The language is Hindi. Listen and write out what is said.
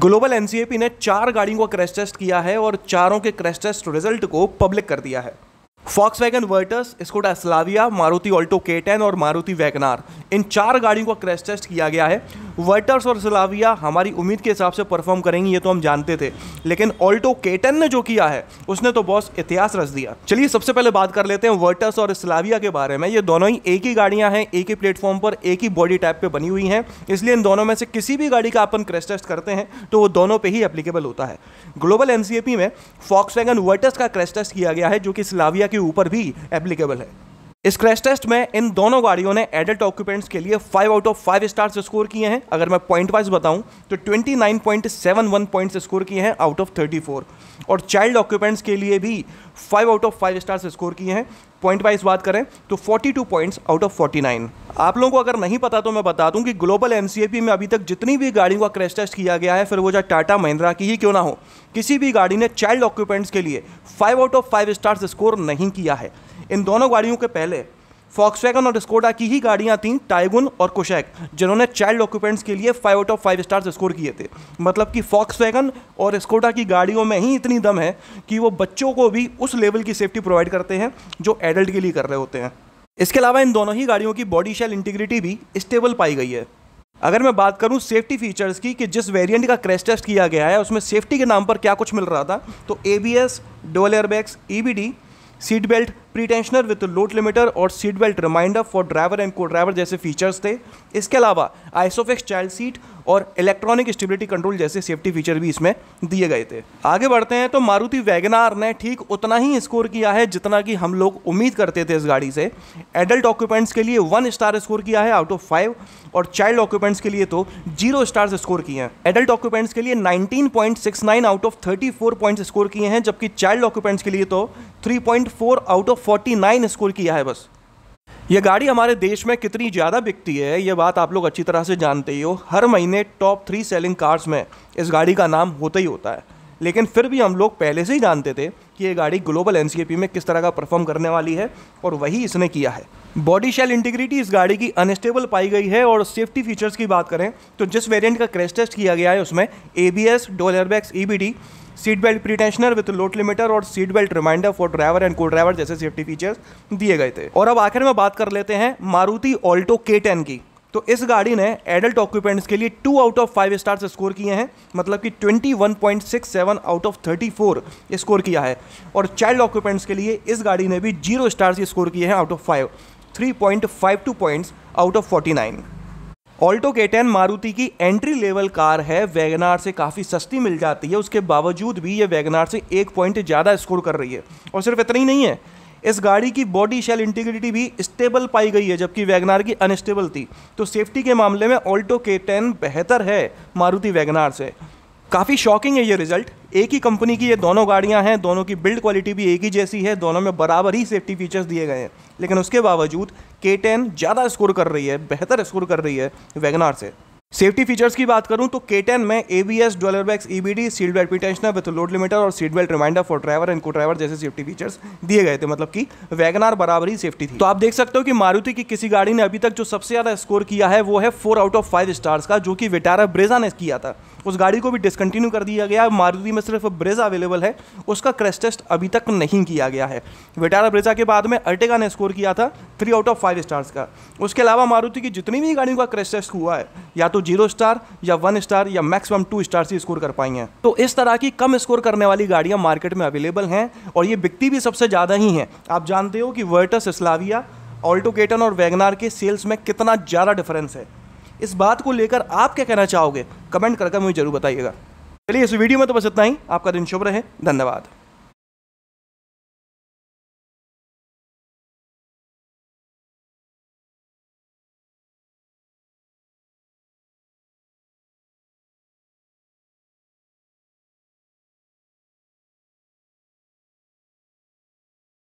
ग्लोबल एनसीएपी ने चार गाड़ियों का क्रैश टेस्ट किया है और चारों के क्रैश टेस्ट रिजल्ट को पब्लिक कर दिया है Volkswagen Virtus Skoda Slavia Maruti Alto के और मारुति वैगनार इन चार गाड़ियों का क्रैश टेस्ट किया गया है वर्टर्स और सलाविया हमारी उम्मीद के हिसाब से परफॉर्म करेंगी ये तो हम जानते थे लेकिन ऑल्टो केटन ने जो किया है उसने तो बॉस इतिहास रच दिया चलिए सबसे पहले बात कर लेते हैं वर्टर्स और स्लाविया के बारे में ये दोनों ही एक ही गाड़ियां हैं एक ही प्लेटफॉर्म पर एक ही बॉडी टाइप पर बनी हुई हैं इसलिए इन दोनों में से किसी भी गाड़ी का अपन क्रैश टेस्ट करते हैं तो वो दोनों पे ही एप्लीकेबल होता है ग्लोबल एम में फॉक्स वैगन का क्रैश टेस्ट किया गया है जो कि स्लाविया के ऊपर भी एप्लीकेबल है इस क्रैश टेस्ट में इन दोनों गाड़ियों ने एडल्ट ऑक्यूपेंट्स के लिए five out of five stars score किए हैं अगर मैं पॉइंट वाइज बताऊं तो 29.71 पॉइंट्स स्कोर किए हैं आउट ऑफ 34 और चाइल्ड ऑक्यूपेंट्स के लिए भी five out of five stars score किए हैं पॉइंट वाइज बात करें तो 42 पॉइंट्स आउट ऑफ 49 आप लोगों को अगर नहीं पता तो मैं बता दूं कि ग्लोबल एम में अभी तक जितनी भी गाड़ियों का क्रैश टेस्ट किया गया है फिर वो चाहे टाटा महिंद्रा की ही क्यों ना हो किसी भी गाड़ी ने चाइल्ड ऑक्यूपेंट्स के लिए five out of five stars score नहीं किया है इन दोनों गाड़ियों के पहले फॉक्स और स्कोडा की ही गाड़ियाँ थीं टाइगुन और कुशैक जिन्होंने चाइल्ड ऑक्यूपेंट्स के लिए five out of five stars score किए थे मतलब कि फॉक्स और स्कोडा की गाड़ियों में ही इतनी दम है कि वो बच्चों को भी उस लेवल की सेफ्टी प्रोवाइड करते हैं जो एडल्ट के लिए कर रहे होते हैं इसके अलावा इन दोनों ही गाड़ियों की बॉडी शेल इंटीग्रिटी भी स्टेबल पाई गई है अगर मैं बात करूं सेफ्टी फीचर्स की कि जिस वेरिएंट का क्रैश टेस्ट किया गया है उसमें सेफ्टी के नाम पर क्या कुछ मिल रहा था तो A B S dual airbags E B D seat belt pretensioner with load limiter और seat belt reminder for driver and co driver जैसे फीचर्स थे इसके अलावा आइसोफिक्स चाइल्ड सीट और इलेक्ट्रॉनिक स्टेबिलिटी कंट्रोल जैसे सेफ्टी फीचर भी इसमें दिए गए थे आगे बढ़ते हैं तो मारुति वैगनार ने ठीक उतना ही स्कोर किया है जितना कि हम लोग उम्मीद करते थे इस गाड़ी से एडल्ट ऑक्यूपेंट्स के लिए वन स्टार स्कोर किया है आउट ऑफ फाइव और चाइल्ड ऑक्यूपेंट्स के लिए तो जीरो स्टार्स स्कोर किए हैं एडल्ट ऑक्यूपेंट्स के लिए nine out of four points score किए हैं जबकि चाइल्ड ऑक्यूपेंट्स के लिए तो फोर आउट ऑफ 149 स्कोर किया है बस ये गाड़ी हमारे देश में कितनी ज़्यादा बिकती है ये बात आप लोग अच्छी तरह से जानते ही हो हर महीने टॉप थ्री सेलिंग कार्स में इस गाड़ी का नाम होता ही होता है लेकिन फिर भी हम लोग पहले से ही जानते थे कि ये गाड़ी ग्लोबल एन में किस तरह का परफॉर्म करने वाली है और वही इसने किया है बॉडी शेल इंटीग्रिटी इस गाड़ी की अनस्टेबल पाई गई है और सेफ्टी फीचर्स की बात करें तो जिस वेरिएंट का क्रैश टेस्ट किया गया है उसमें A B S dual airbags E seat belt pretensioner with load limiter और seat belt reminder for driver and co driver जैसे सेफ्टी फीचर्स दिए गए थे और अब आखिर में बात कर लेते हैं मारुति ऑल्टो के की तो इस गाड़ी ने एडल्ट ऑक्यूपेंट्स के लिए two out of five stars score किए हैं मतलब कि 21.67 आउट ऑफ 34 स्कोर किया है और चाइल्ड ऑक्यूपेंट्स के लिए इस गाड़ी ने भी जीरो स्टार्स स्कोर किए हैं out of five 3.52 points out of 49 Alto K ten Maruti की एंट्री लेवल कार है वैगनार से काफ़ी सस्ती मिल जाती है उसके बावजूद भी ये वैगनार से एक पॉइंट ज़्यादा स्कोर कर रही है और सिर्फ इतना ही नहीं है इस गाड़ी की बॉडी शेल इंटीग्रिटी भी स्टेबल पाई गई है जबकि वैगनार की अनस्टेबल थी तो सेफ्टी के मामले में ऑल्टो के टेन बेहतर है मारुति वैगनार से काफ़ी शॉकिंग है ये रिजल्ट एक ही कंपनी की ये दोनों गाड़ियां हैं दोनों की बिल्ड क्वालिटी भी एक ही जैसी है दोनों में बराबर ही सेफ्टी फीचर्स दिए गए हैं लेकिन उसके बावजूद के ज़्यादा स्कोर कर रही है बेहतर स्कोर कर रही है वैगनार से सेफ्टी फीचर्स की बात करूं तो K10 में S dual airbags EBD seat belt pretensioner with load limiter और seat belt reminder for driver and co driver जैसे सेफ्टी फीचर्स दिए गए थे मतलब कि वैगनार बराबर ही सेफ्टी थी तो आप देख सकते हो कि मारुति की किसी गाड़ी ने अभी तक जो सबसे ज़्यादा स्कोर किया है वो है four out of five stars का जो कि विटारा ब्रेजा ने किया था उस गाड़ी को भी डिसकंटिन्यू कर दिया गया मारुति में सिर्फ ब्रेजा अवेलेबल है उसका क्रैश टेस्ट अभी तक नहीं किया गया है विटारा ब्रेजा के बाद में अर्टेगा ने स्कोर किया था three out of five stars का उसके अलावा मारुति की जितनी भी गाड़ियों का क्रैश टेस्ट हुआ है या तो तो जीरो स्टार या वन स्टार या मैक्सिमम टू स्टार से स्कोर कर पाई हैं तो इस तरह की कम स्कोर करने वाली गाड़ियाँ मार्केट में अवेलेबल हैं और ये बिकती भी सबसे ज़्यादा ही हैं आप जानते हो कि वर्टस स्लाविया ऑल्टोकेटन और वैगनार के सेल्स में कितना ज़्यादा डिफरेंस है इस बात को लेकर आप क्या कहना चाहोगे कमेंट करके मुझे जरूर बताइएगा चलिए इस वीडियो में तो बस इतना ही आपका दिन शुभ रहे धन्यवाद